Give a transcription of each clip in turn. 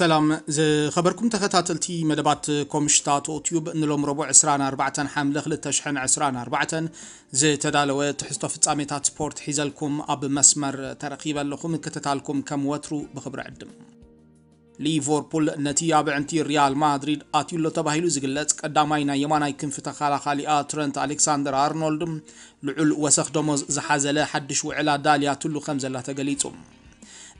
ሰላም ዝኸበርኩም ተኸታተልቲ መደባት ኮምሽታት ኦትዩብ እንሎም ረቡዕ 24 ሓምለ 2024 ዝተዳለወ ትሕዝቶ ፍጻሜታት ስፖርት ሒዘልኩም ኣብ መስመር ተረኺበ ኣለኹ ምክትታልኩም ከም ወትሩ ብክብሪ ዕድም ሊቨርፑል ነቲ ኣብ ዕንቲ ሪያል ማድሪድ ኣትዩሎ ተባሂሉ ዝግለጽ ቀዳማይ ናይ የማናይ ክንፊ ተኸላኻሊኣ ትረንት ኣሌክሳንደር ኣርኖልድ ልዑል ወሰኽ ደሞዝ ዝሓዘለ ሓድሽ ውዕላ ዳልያትሉ ከም ዘላ ተገሊጹ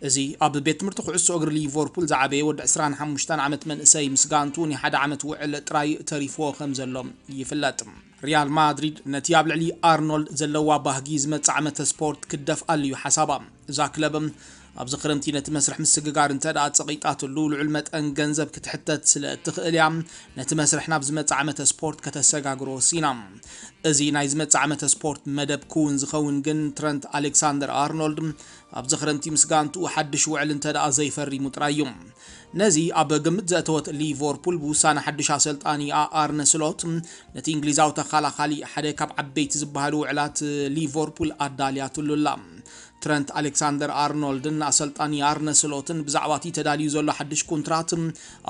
እዚ ኣብ ቤት ትምህርቲ ኩዕሶ እግሪ ሊቨርፑል ዝዓበየ ወዲ 25 ዓመት መንእሰይ ምስ ጋንቱ ንሓደ ዓመት ውዕል ጥራይ ተሪፍዎ ከም ዘሎ ይፍለጥ ሪያል ማድሪድ ነቲ ኣብ ልዕሊ ኣርኖልድ ዘለዋ ባህጊ ዝመፅእ ዓመተ ስፖርት ክደፍኣል እዩ ሓሳባ እዛ ክለብ ابز خرمتي نت مسرح مسققار انت دات صقيقات اللول علمت ان غنزب كتحتت سلا تخيل يام نت مسرح نابز متعمت سبورت كتسغاغرو سينام ازي نايز متعمت سبورت مدب كون زخون جن ترنت الكسندر ارنولد ابز خرمتي مسغانتو حدش وعل انت دا زيفري مترايوم نزي أبا قمت زاتوت ليفربول بوسان حدش سلطاني آرن سلوت نتي إنجليزاو تخالا خالي حدا كاب عبيت زبهالو علات ليفربول أداليات اللولام ትረንት ኣሌክሳንደር ኣርኖልድን ኣሰልጣኒ ኣርነ ስሎትን ብዛዕባ እቲ ተዳልዩ ዘሎ ሓድሽ ኮንትራት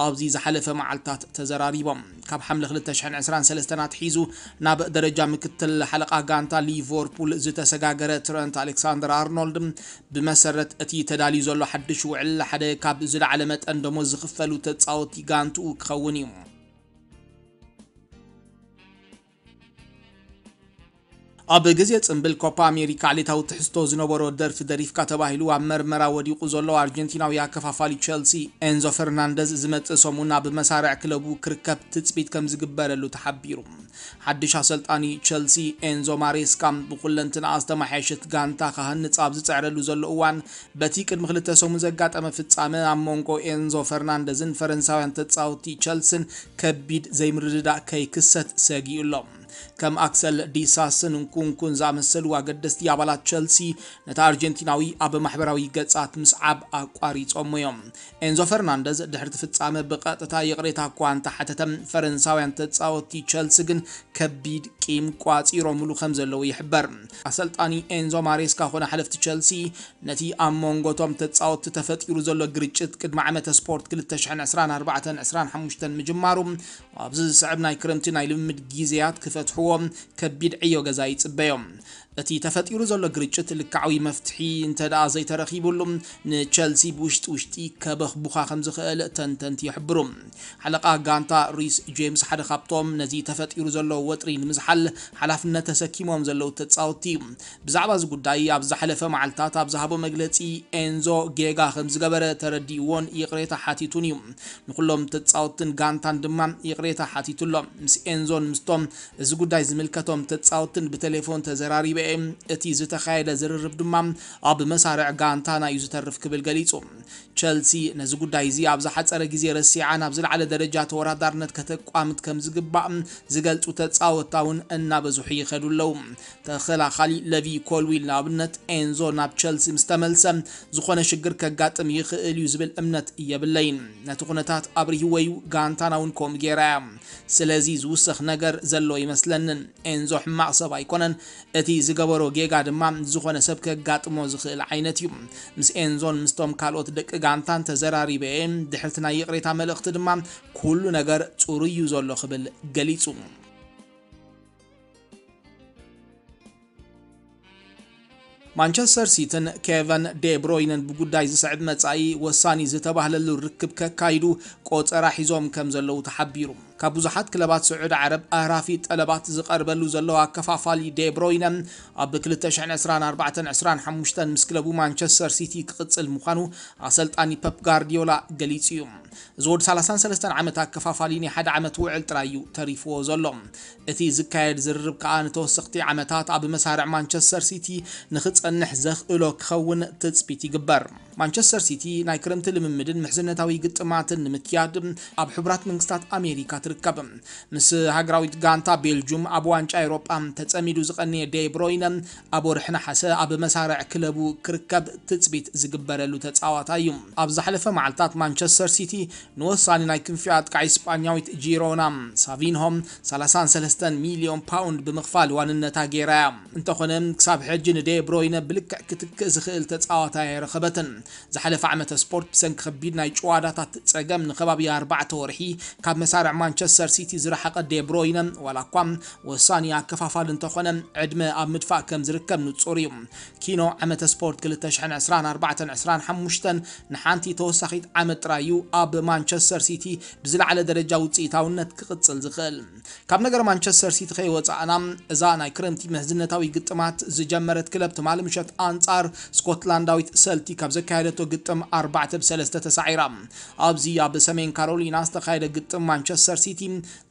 ኣብዚ ዝሓለፈ መዓልትታት ተዘራሪቦም ካብ ሓምለ 2023 ኣትሒዙ ናብ ደረጃ ምክትል ሓለቃ ጋንታ ሊቨርፑል ዝተሰጋገረ ትረንት ኣሌክሳንደር ኣርኖልድ ብመሰረት እቲ ተዳልዩ ዘሎ ሓድሽ ውዕል ሓደ ካብ ዝለዓለ መጠን ደሞ ዝኽፈሉ ተፃወቲ ጋንትኡ ክኸውን እዩ ኣብ ግዜ ፅምብል ኮፓ ኣሜሪካ ዕሌታዊ ትሕዝቶ ዝነበሮ ደርፊ ደሪፍካ ተባሂሉ ኣብ መርመራ ወዲቁ ዘሎ ኣርጀንቲናዊ ኣከፋፋሊ ቸልሲ ኤንዞ ፈርናንደዝ ዝመፅእ ሰሙን ኣብ መሳርዕ ክለቡ ክርከብ ትፅቢት ከም ዝግበረሉ ተሓቢሩ ሓድሽ ኣሰልጣኒ ቸልሲ ኤንዞ ማሬስካ ብኩለንትና ዝተማሓየሸት ጋንታ ካህንፅ ዝፅዕረሉ ዘሎ እዋን በቲ ቅድሚ ክልተ ሰሙን ዘጋጠመ ፍጻመ ኣብ መንጎ ኤንዞ ፈርናንደዝን ፈረንሳውያን ተፃወቲ ቸልሲን ከቢድ ዘይምርድዳእ ከይክሰት ሰጊኡ ኣሎ ከም ኣክሰል ዲሳስን ንኩንኩን ዝኣመሰሉ ኣገደስቲ ኣባላት ቸልሲ ነቲ ኣርጀንቲናዊ ኣብ ማሕበራዊ ገጻት ምስዓብ ኣቋሪፆሞ እዮም ኤንዞ ፈርናንደዝ ድሕርቲ ፍጻመ ብቐጥታ የቕሬታ እኳ እንተሓተተ ፈረንሳውያን ተፃወቲ ቸልሲ ግን ከቢድ ቂም ቋፂሮምሉ ከም ዘለዉ ይሕበር ኣሰልጣኒ ኤንዞ ማሬስካ ኮነ ሓለፍቲ ቸልሲ ነቲ ኣብ መንጎቶም ተፃወቲ ተፈጢሩ ዘሎ ግርጭት ቅድሚ ዓመተ ስፖርት 2024 25 ምጅማሩ ኣብዚ ዝስዕብ ናይ ክረምቲ ናይ ልምምድ ግዜያት ክፈትሕዎ ዎ ከቢድዕዮ ገዛ ይጽበዮም እቲ ተፈጢሩ ዘሎ ግርጭት ልክዓዊ መፍትሒ እንተ ደኣ ዘይተረኺብሉም ንቸልሲ ብውሽጢ ውሽጢ ከበኽቡኻ ከም ዝኽእል ተንተንቲ ይሕብሩ ሓለቃ ጋንታ ሪስ ጄምስ ሓደ ካብቶም ነዚ ተፈጢሩ ዘሎ ወጥሪ ንምዝሓል ሓላፍነት ተሰኪሞም ዘለዉ ተፃወቲ እዩ ብዛዕባ እዚ ጉዳይ ኣብ ዝሓለፈ መዓልትታት ኣብ ዝሃቦ መግለፂ ኤንዞ ጌጋ ከም ዝገበረ ተረዲእዎን ይቕሬታ ሓቲቱን እዩ ንኩሎም ተፃወትን ጋንታን ድማ ይቕሬታ ሓቲቱሎም ምስ ኤንዞን ምስቶም እዚ ጉዳይ ዝምልከቶም ተፃወትን ብቴሌፎን ተዘራሪበ ኤም እቲ ዝተኻየደ ዝርርብ ድማ ኣብ መሳርዕ ጋንታ ናይ እዩ ዝተርፍ ክብል ገሊጹ ቸልሲ ነዚ ጉዳይ እዚ ኣብ ዝሓፀረ ግዜ ረሲዓ ናብ ዝለዓለ ደረጃ ተወዳዳርነት ከተቋምት ከም ዝግባእ ዝገልፁ ተፃወታ ተፃወታውን እናበዝሑ ይኸዱ ኣለው ተኸላኻሊ ለቪ ኮልዊል ንኣብነት ኤንዞ ናብ ቸልሲ ምስ ተመልሰ ዝኾነ ሽግር ከጋጥም ይኽእል እዩ ዝብል እምነት እየብለይን ነቲ ኩነታት ኣብርሂወ እዩ ጋንታና እውን ከምኡ ገይራ እያ ስለዚ ዝውስኽ ነገር ዘሎ ይመስለንን ኤንዞ ሕማቅ ሰብ ኣይኮነን እቲ ዝገበሮ ጌጋ ድማ ዝኾነ ሰብ ከጋጥሞ ዝኽእል ዓይነት እዩ ምስ ኤንዞን ምስቶም ካልኦት ደቂ ጋንታን ተዘራሪበ የ ድሕርቲ ናይ ይቕሬታ መልእኽቲ ድማ ኩሉ ነገር ፅሩይ እዩ ዘሎ ክብል ገሊጹ ማንቸስተር ሲቲን ኬቨን ዴብሮይንን ብጉዳይ ዝስዕብ መጻኢ ወሳኒ ዝተባህለሉ ርክብ ከካይዱ ቆፀራ ሒዞም ከም ዘለዉ ተሓቢሩ ካብ ብዙሓት ክለባት ስዑድ ዓረብ ኣህራፊ ጠለባት ዝቐርበሉ ዘለዎ ኣከፋፋሊ ዴብሮይነ ኣብ 2024-25 ምስ ክለቡ ማንቸስተር ሲቲ ክቕፅል ምዃኑ ኣሰልጣኒ ፐፕ ጋርዲዮላ ገሊጹ እዩ እዚ ወዲ 33 ዓመት ኣከፋፋሊ ናይ ሓደ ዓመት ውዕል ጥራይ እዩ ተሪፍዎ ዘሎ እቲ ዝካየድ ዝርርብ ከዓ ንተወሰኽቲ ዓመታት ኣብ መሳርዕ ማንቸስተር ሲቲ ንኽጸንሕ ዘኽእሎ ክኸውን ትፅቢት ይግበር ማንቸስተር ሲቲ ናይ ክረምቲ ልምምድን ምሕዝነታዊ ግጥማትን ንምክያድ ኣብ ሕቡራት መንግስታት ኣሜሪካ ትርከብ ምስ ሃገራዊት ጋንታ ቤልጅም ኣብ ዋንጫ ኤሮጳ ተፀሚዱ ዝቐንየ ደብሮይነ ኣብ ወርሒ ናሓሰ ኣብ መሳርዕ ክለቡ ክርከብ ትፅቢት ዝግበረሉ ተፃዋታ እዩ ኣብ ዝሓለፈ መዓልትታት ማንቸስተር ሲቲ ንወሳኒ ናይ ክንፊ ኣጥቃዒ ስጳኛዊት ጂሮና ሳቪንሆም 33 ሚሊዮን ፓውንድ ብምኽፋል ዋንነታ ገይራ እያ እንተኾነ ክሳብ ሕጂ ንደብሮይነ ብልክዕ ክትክእ ዝኽእል ተፃዋታ ኣይረኸበትን ዝሓለፈ ዓመተ ስፖርት ብሰንኪ ከቢድ ናይ ጭዋዳታት ፀገም ንከባቢ ኣርባዕተ ወርሒ ካብ መሳርዕ ማንቸስተር ማንቸስተር ሲቲ ዝረሓቐ ዴብሮይነ ዋላ እኳ ወሳኒ ኣከፋፋል እንተኾነ ዕድመ ኣብ ምድፋእ ከም ዝርከብ ንጹር እዩ ኪኖ ዓመተ ስፖርት 2024-25 ንሓንቲ ተወሳኺት ዓመት ጥራይ እዩ ኣብ ማንቸስተር ሲቲ ብዝለዓለ ደረጃ ውፅኢታውነት ክቕፅል ዝኽእል ካብ ነገር ማንቸስተር ሲቲ ከይወፃእና እዛ ናይ ክረምቲ ምህዝነታዊ ግጥማት ዝጀመረት ክለብ ትማል ምሸት ኣንጻር ስኮትላንዳዊት ሰልቲ ካብ ዘካየደቶ ግጥም 4 ብሰለስተ ተሳዒራ ኣብዚ ኣብ ሰሜን ካሮሊና ዝተካየደ ግጥም ማንቸስተር ሲቲ ሲቲ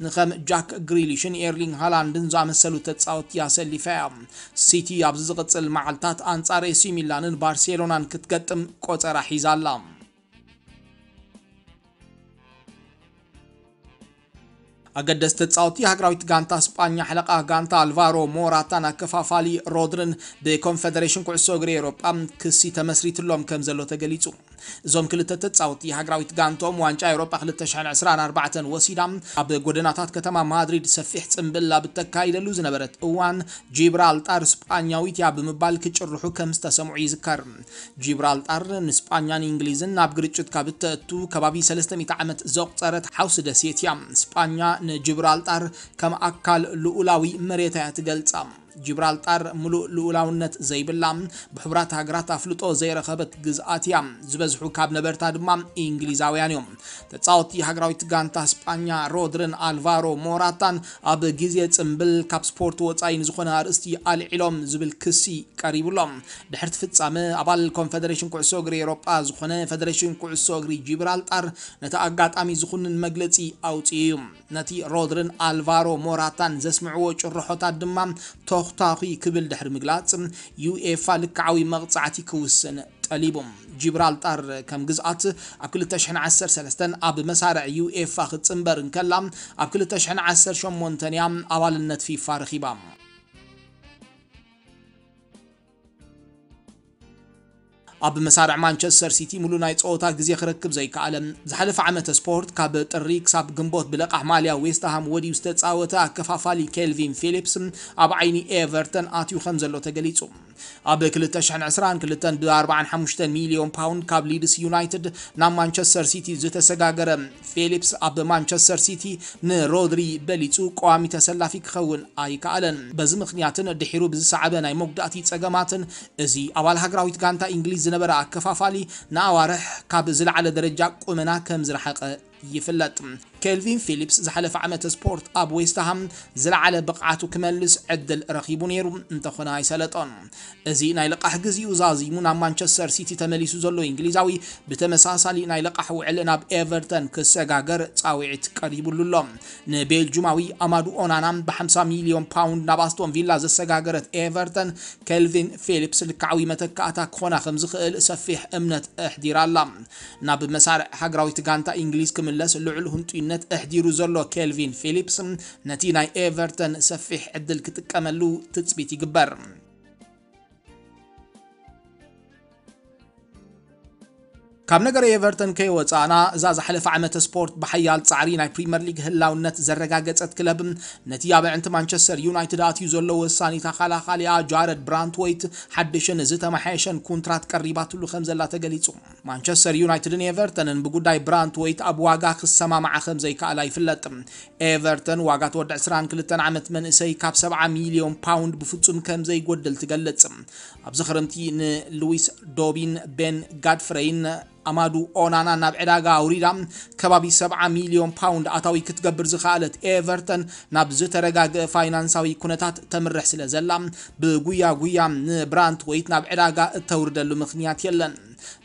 ንከም ጃክ ግሪሊሽን ኤርሊንግ ሃላንድን ዝኣመሰሉ ተፃወቲ ያሰሊፈ እያ ሲቲ ኣብዚ ዝቕፅል መዓልትታት ኣንጻር ኤሲ ሚላንን ባርሴሎናን ክትገጥም ቆፀራ ሒዛ ኣላ ኣገደስቲ ተፃወቲ ሃገራዊት ጋንታ ስጳኛ ሕለቃ ጋንታ ኣልቫሮ ሞራታን ኣከፋፋሊ ሮድርን ብኮንፌደሬሽን ኩዕሶ እግሪ ኤሮጳ ክሲ ተመስሪትሎም ከም ዘሎ ተገሊጹ እዞም ክልተ ተጻወቲ ሃገራዊት ጋንቶም ዋንጫ ኤሮፓ 2024 ወሲዳ ኣብ ጎደናታት ከተማ ማድሪድ ሰፊሕ ፅምብል ኣብ እተካይደሉ ዝነበረት እዋን ጂብራልጣር ስጳኛዊት እያ ብምባል ክጭርሑ ከም ዝተሰምዑ ይዝከር ጂብራልጣር ንስጳኛን እንግሊዝን ናብ ግርጭት ካብ እተእቱ ከባቢ 300 ዓመት ዘቑፀረት ሓውሲ ደሴት እያ ስጳኛ ንጂብራልጣር ከም ኣካል ልኡላዊ መሬታ እያ ትገልጻ ጅብራልጣር ሙሉእ ልኡላውነት ዘይብላ ብሕብራት ሃገራት ኣፍልጦ ዘይረኸበት ግዝኣት እያ ዝበዝሑ ካብ ነበርታ ድማ እንግሊዛውያን እዮም ተፃወቲ ሃገራዊት ጋንታ ስጳኛ ሮድርን ኣልቫሮ ሞራታን ኣብ ግዜ ፅምብል ካብ ስፖርት ወፃኢ ንዝኾነ ኣርእስቲ ኣልዒሎም ዝብል ክሲ ቀሪቡሎም ድሕርቲ ፍጻመ ኣባል ኮንፈደሬሽን ኩዕሶ እግሪ ኤሮጳ ዝኾነ ፌደሬሽን ኩዕሶ እግሪ ጅብራልጣር ነቲ ኣጋጣሚ ዝኹንን መግለፂ ኣውፅኡ እዩ ነቲ ሮድርን ኣልቫሮ ሞራታን ዘስምዕዎ ጭርሖታት ድማ ተኽታኺ ክብል ድሕሪ ምግላጽ ዩኤፋ ልክዓዊ መቕጻዕቲ ክውስን ጠሊቦም ጂብራልጣር ከም ግዝኣት ኣብ 2013 ኣብ መሳርዕ ዩኤፋ ክትጽንበር እንከላ ኣብ 2018 እያ ኣባልነት ፊፋ ረኺባ ኣብ መሳርዕ ማንቸስተር ሲቲ ሙሉእ ናይ ፀወታ ግዜ ክረክብ ዘይከኣለን ዝሓለፈ ዓመተ ስፖርት ካብ ጥሪ ክሳብ ግንቦት ብለቃሕ ማልያ ዌስትሃም ወዲዩ ዝተፃወተ ኣከፋፋሊ ኬልቪን ፊሊፕስ ኣብ ዓይኒ ኤቨርተን ኣትዩ ከም ዘሎ ተገሊጹ ኣብ 2022 ብ45 ሚሊዮን ፓውንድ ካብ ሊድስ ዩናይትድ ናብ ማንቸስተር ሲቲ ዝተሰጋገረ ፊሊፕስ ኣብ ማንቸስተር ሲቲ ንሮድሪ በሊፁ ቀዋሚ ተሰላፊ ክኸውን ኣይከኣለን በዚ ምክንያትን ድሒሩ ብዝሰዓበ ናይ መጉዳእቲ ፀገማትን እዚ ኣባል ሃገራዊት ጋንታ እንግሊዝ زنبرا كفافالي ناوارح كاب زلعلى درجة قمنا كم زرحق يفلت كالفين فيليبس زحلف عامة سبورت أب زل على بقعة كملس عد الرقيب نيرو انتخنا يسلطن أزي ناي لقاح قزي وزازي زازيمون مانشستر سيتي تملي سوزولو إنجليزاوي بتمساسالي ناي لقاح وعلنا بإيفرتون كسجاجر تاويعت قريب للهم نبيل جمعوي أمادو أونانا بحمسة مليون باوند نباستون فيلا زسجاجرت إيفرتون كالفين فيليبس الكعوي متكاتا كونا خمزخ خيل أمنت أمنة احدير الله ناب مسار حقراوي تجانتا إنجليز كملس لعلهم تين ዳኝነት ኣሕዲሩ ዘሎ ኬልቪን ፊሊፕስ ነቲ ናይ ኤቨርተን ሰፊሕ ዕድል ክጥቀመሉ ትፅቢት ይግበር ካብ ነገር ኤቨርተን ከይወፃእና እዛ ዝሓለፈ ዓመተ ስፖርት ብሓያል ፃዕሪ ናይ ፕሪምየር ሊግ ህላውነት ዘረጋገፀት ክለብ ነቲ ኣብዕንቲ ማንቸስተር ዩናይትድ ኣትዩ ዘሎ ወሳኒ ተኸላኻሊኣ ጃረድ ብራንትወይት ሓድሽን ዝተመሓየሸን ኩንትራት ቀሪባትሉ ከም ዘላ ተገሊጹ ማንቸስተር ዩናይትድን ኤቨርተንን ብጉዳይ ብራንትወይት ኣብ ዋጋ ክሰማምዓ ከም ዘይከኣላ ይፍለጥ ኤቨርተን ዋጋ ተወዲ 22 ዓመት መንእሰይ ካብ 70 ሚልዮን ፓውንድ ብፍጹም ከም ዘይጎድል ትገልጽ ኣብዚ ክርምቲ ንሉዊስ ዶቢን ቤን ጋድፍሬይን ኣማዱ ኦናና ናብ ዕዳጋ ኣውሪዳ ከባቢ 70 ሚልዮን ፓውንድ ኣታዊ ክትገብር ዝኽኣለት ኤቨርተን ናብ ዝተረጋግአ ፋይናንሳዊ ኩነታት ተምርሕ ስለ ዘላ ብጉያ ጉያ ወይት ናብ ዕዳጋ እተውርደሉ ምኽንያት የለን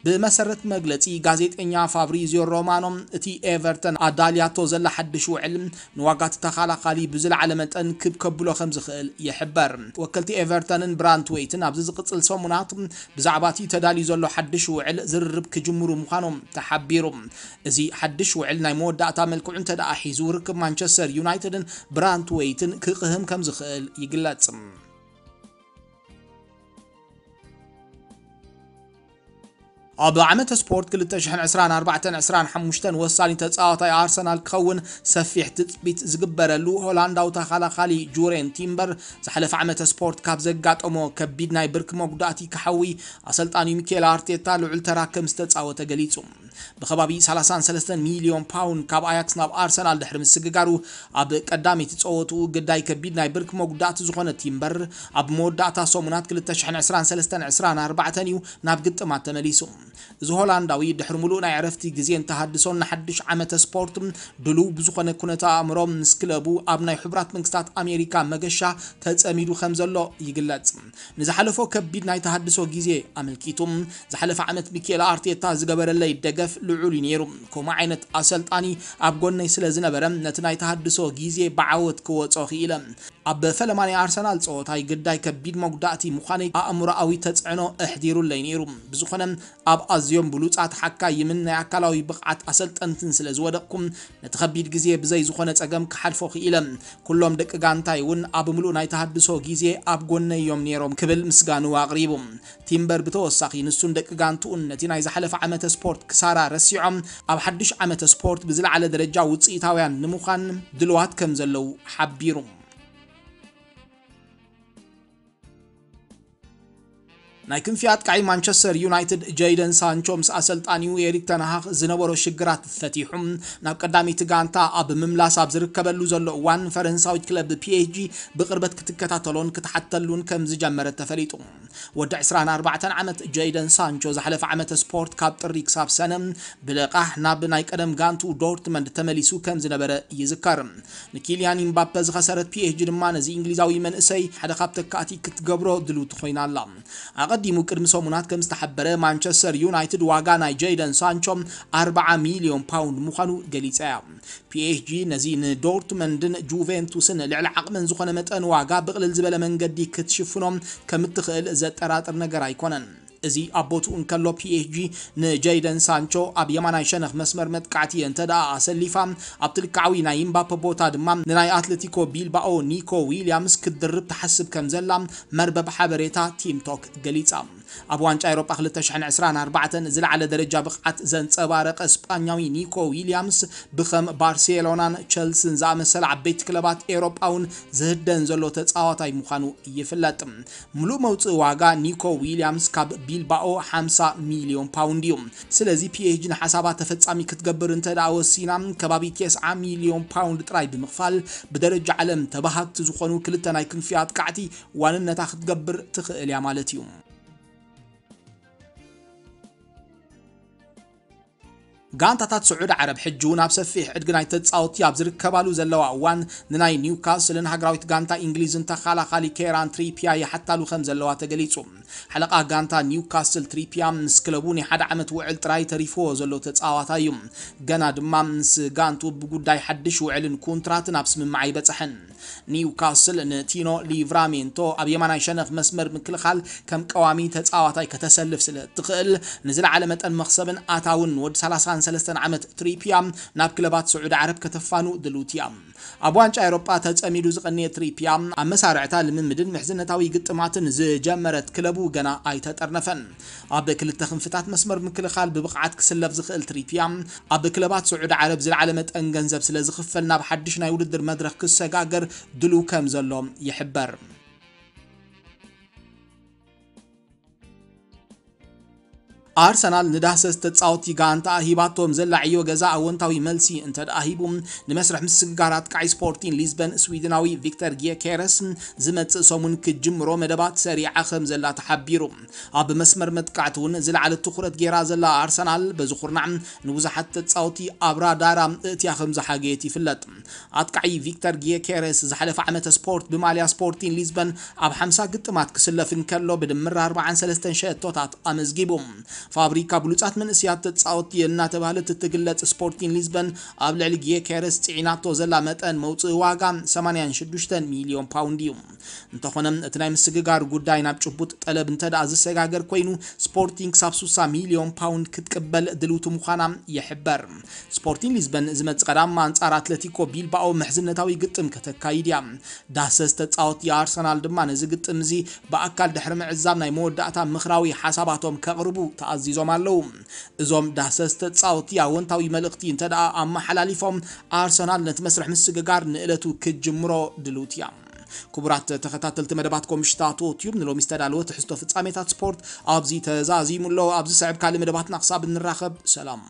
ብመሰረት መግለፂ ጋዜጠኛ ፋብሪዝዮ ሮማኖ እቲ ኤቨርተን ኣዳልያቶ ዘላ ሓድሽ ውዕል ንዋጋ እቲ ተኸላኻሊ ብዝለዓለ መጠን ክብ ከብሎ ከም ዝኽእል ይሕበር ወከልቲ ኤቨርተንን ብራንትዌይትን ኣብዚ ዝቕፅል ሰሙናት ብዛዕባ እቲ ተዳልዩ ዘሎ ሓድሽ ውዕል ዝርርብ ክጅምሩ ምዃኖም ተሓቢሩ እዚ ሓድሽ ውዕል ናይ መወዳእታ መልክዑ እንተ ደኣ ሒዙ ርክብ ማንቸስተር ዩናይትድን ብራንትዌይትን ክቕህም ከም ዝኽእል ይግለጽ أبل عمت سبورت كل تشحن عسران أربعة عسران حمشتن وصالين تتساوطا يا أرسنال كون سفيح تتبيت زقبرة لو هولاندا وتخالا خالي جورين تيمبر زحلف عمت سبورت كاب زقات أمو كبيدنا يبرك مقداتي كحوي أسلطاني ميكيل أرتيتا لعل تراكم ستتساوطا قليتهم بخبابي سلسان سلسان مليون باون كاب أياكس ناب أرسنال دحرم السقارو أب قدامي تتساوطو قداي كبيدنا يبرك مقدات زخونة تيمبر أب مودات سومنات كل تشحن عسران سلسان عسران أربعة تنيو ناب قد تمليسهم እዚ ሆላንዳዊ ድሕሪ ሙሉእ ናይ ዕረፍቲ ግዜ እንተሃድሶን ንሓድሽ ዓመተ ስፖርት ድልው ብዝኾነ ኩነታ ኣእምሮ ምስ ክለቡ ኣብ ናይ ሕቡራት መንግስታት ኣሜሪካ መገሻ ተጸሚዱ ከም ዘሎ ይግለጽ ንዝሓለፎ ከቢድ ናይ ተሃድሶ ግዜ ኣመልኪቱ ዝሓለፈ ዓመት ሚኬል ኣርቴታ ዝገበረለይ ደገፍ ልዑል እዩ ነይሩ ከምኡ ዓይነት ኣሰልጣኒ ኣብ ጎነይ ስለ ዝነበረ ነቲ ናይ ተሃድሶ ግዜ ብዓወት ክወፆ ክኢለ ኣብ ፈለማ ናይ ኣርሰናል ፀወታይ ግዳይ ከቢድ መጉዳእቲ ምዃነይ ኣእምሮኣዊ ተፅዕኖ ኣሕዲሩለይ ነይሩ ብዝኾነ ኣብ ازیم بلوط عت حکایی من عکلای بقعت اصلت انتن سلز ودکم نتخبیر گزیه بزای زخانت اگم کحل فخیلم کلهم دک گانتای ون آب ملو نایته هد بسه گزیه آب گون نیوم نیروم قبل مسگانو آغربم تیمبر بتو سخی نسون دک گانتون نتی نایز حلف عمت سپرت کسره رسیم آب حدش عمت سپرت بزل علده رجع وتصیت هایان نمخن دلوات کم زلو حبیرم ናይ ክንፊ ኣጥቃዒ ማንቸስተር ዩናይትድ ጀይደን ሳንቾ ምስ ኣሰልጣኒኡ ኤሪክ ተናሃኽ ዝነበሮ ሽግራት ፈቲሑ ናብ ቀዳሚቲ ጋንታ ኣብ ምምላስ ኣብ ዝርከበሉ ዘሎ እዋን ፈረንሳዊት ክለብ ፒኤጂ ብቅርበት ክትከታተሎን ክትሓተሉን ከም ዝጀመረ ተፈሊጡ ወዲ 24 ዓመት ጀይደን ሳንቾ ዝሓለፈ ዓመተ ስፖርት ካብ ጥሪ ክሳብ ሰነ ብልቓሕ ናብ ናይ ቀደም ጋንቱ ዶርትመንድ ተመሊሱ ከም ዝነበረ ይዝከር ንኪልያን ኢምባፐ ዝኸሰረት ፒኤጂ ድማ ነዚ እንግሊዛዊ መንእሰይ ሓደ ካብ ተካእቲ ክትገብሮ ድልውቲ ኮይና ኣላ ተቐዲሙ ቅድሚ ሰሙናት ከም ዝተሓበረ ማንቸስተር ዩናይትድ ዋጋ ናይ ጀይደን ሳንቾ 40 ሚልዮን ፓውንድ ምዃኑ ገሊፀ እያ ፒኤችጂ ነዚ ንዶርትመንድን ጁቬንቱስን ልዕሊ ዓቕመን ዝኾነ መጠን ዋጋ ብቕልል ዝበለ መንገዲ ክትሽፍኖም ከምትኽእል ዘጠራጥር ነገር ኣይኮነን እዚ ኣቦትኡ እንከሎ ፒኤችጂ ንጀይደን ሳንቾ ኣብ የማናይ ሸነኽ መስመር መጥቃዕቲ እንተ ደኣ ኣሰሊፋ ኣብ ትልካዓዊ ናይ እምባፔ ቦታ ድማ ንናይ ኣትለቲኮ ቢልባኦ ኒኮ ዊልያምስ ክትድርብ ተሓስብ ከም ዘላ መርበብ ሓበሬታ ቲምቶክ ገሊጻ ኣብ ዋንጫ ኤሮጳ 2024 ዝለዓለ ደረጃ ብቕዓት ዘንፀባረቀ እስጳኛዊ ኒኮ ዊልያምስ ብከም ባርሴሎናን ቸልስን ዝኣመሰለ ዓበይቲ ክለባት ኤሮጳውን ዝህደን ዘሎ ተፃዋታይ ምዃኑ ይፍለጥ ሙሉእ መውፅእ ዋጋ ኒኮ ዊልያምስ ካብ ቢልባኦ 50 ሚሊዮን ፓውንድ እዩ ስለዚ ፒኤጅ ንሓሳባት ተፈፃሚ ክትገብር እንተ ደኣ ወሲና ከባቢ 90 ሚሊዮን ፓውንድ ጥራይ ብምኽፋል ብደረጃ ዓለም ተባሃግቲ ዝኾኑ ክልተ ናይ ክንፊ ኣጥቃዕቲ ዋንነታ ክትገብር ትኽእል እያ ማለት እዩ ጋንታታት ስዑድ ዓረብ ሕጂ ናብ ሰፊሕ ዕድጊ ናይ ተፃወቲ ኣብ ዝርከባሉ ዘለዋ እዋን ንናይ ኒውካስልን ሃገራዊት ጋንታ እንግሊዝን ተኸላኻሊ ኬራን ትሪፒያ ይሓታሉ ከም ዘለዋ ተገሊጹ ሓለቓ ጋንታ ኒውካስል ትሪፒያ ምስ ክለቡ ናይ ሓደ ዓመት ውዕል ጥራይ ተሪፍዎ ዘሎ ተፃዋታ እዩ ገና ድማ ምስ ጋንቱ ብጉዳይ ሓድሽ ውዕልን ኮንትራትን ኣብ ስምምዕ ይበፅሐን ኒውካስል ንቲኖ ሊቭራሜንቶ ኣብ የማናይ ሸነኽ መስመር ምክልኻል ከም ቀዋሚ ተፃዋታይ ከተሰልፍ ስለ እትኽእል ንዝለዓለ መጠን መኽሰብን ኣታውን ወዲ 30 ሰለስተን ዓመት ትሪፒያ ናብ ክለባት ስዑድ ዓረብ ከተፋኑ ድልውት እያ ኣብ ዋንጫ ኤሮጳ ተጸሚዱ ዝቐንየ ትሪፒያ ኣብ መሳርዕታ ልምምድን ምሕዝነታዊ ግጥማትን ዝጀመረት ክለቡ ገና ኣይተጠርነፈን ኣብ ክልተ ክንፍታት መስመር ምክልኻል ብብቕዓት ክስለፍ ዝኽእል ትሪፒያ ኣብ ክለባት ስዑድ ዓረብ ዝለዓለ መጠን ገንዘብ ስለ ዝኽፈል ናብ ሓድሽ ናይ ውድድር መድረክ ክሰጋገር ድልው ከም ዘሎ ይሕበር ኣርሰናል ንዳህሰስ ተፃወቲ ጋንታ ሂባቶም ዘላዕዮ ገዛ ኣወንታዊ መልሲ እንተደኣ ሂቡ ንመስርሕ ምስግጋራት ቃይ ስፖርቲን ሊዝበን ስዊድናዊ ቪክተር ጌኬረስ ዝመፅእ ሰሙን ክጅምሮ መደባት ሰሪዓ ከም ዘላ ተሓቢሩ ኣብ መስመር መጥቃዕቲ እውን ዝለዓለ ትኩረት ገይራ ዘላ ኣርሰናል በዚ ኩርናዕ ንብዙሓት ተፃወቲ ኣብ ራዳራ እትያ ከም ዝሓገየት ይፍለጥ ኣጥቃዒ ቪክተር ጌኬረስ ዝሓለፈ ዓመተ ስፖርት ብማልያ ስፖርቲን ሊዝበን ኣብ 50 ግጥማት ክስለፍን ከሎ ብድምር 43 ሸቶታት ኣመዝጊቡ ፋብሪካ ብሉፃት መንእስያት ተፃወቲ እናተባህለ እትትግለፅ ስፖርቲን ሊዝበን ኣብ ልዕሊ ጌኬርስ ፅዒናቶ ዘላ መጠን መውፅኢ ዋጋ 86 ሚሊዮን ፓውንድ እዩ እንተኾነ እቲ ናይ ምስግጋር ጉዳይ ናብ ጭቡጥ ጠለብ እንተደኣ ዝሰጋገር ኮይኑ ስፖርቲንግ ክሳብ 60 ሚሊዮን ፓውንድ ክትቅበል ድልውቲ ምዃና ይሕበር ስፖርቲን ሊዝበን ዝመፅእ ቀዳማ አንጻር ኣትለቲኮ ቢልባኦ ምሕዝነታዊ ግጥም ከተካይድ እያ ዳሰስ ተፃወት የኣርሰናል ድማ ነዚ ግጥም እዚ ብኣካል ድሕሪ ምዕዛብ ናይ መወዳእታ ምኽራዊ ሓሳባቶም ከቕርቡ ተኣ ተኣዚዞም ኣለዉ እዞም ዳሰስ ተፃወቲ ኣወንታዊ መልእኽቲ እንተደኣ ኣመሓላሊፎም ኣርሰናል ነቲ መስርሕ ምስግጋር ንዕለቱ ክጅምሮ ድልውት እያ ክቡራት ተኸታተልቲ መደባትኩም ምሽታቱ ዩብ ንሎሚ ዝተዳለወ ትሕዝቶ ፍጻሜታት ስፖርት ኣብዚ ተዛዚሙሎ ኣብዚ ስዕብ ካልእ መደባትና ክሳብ እንራኸብ ሰላም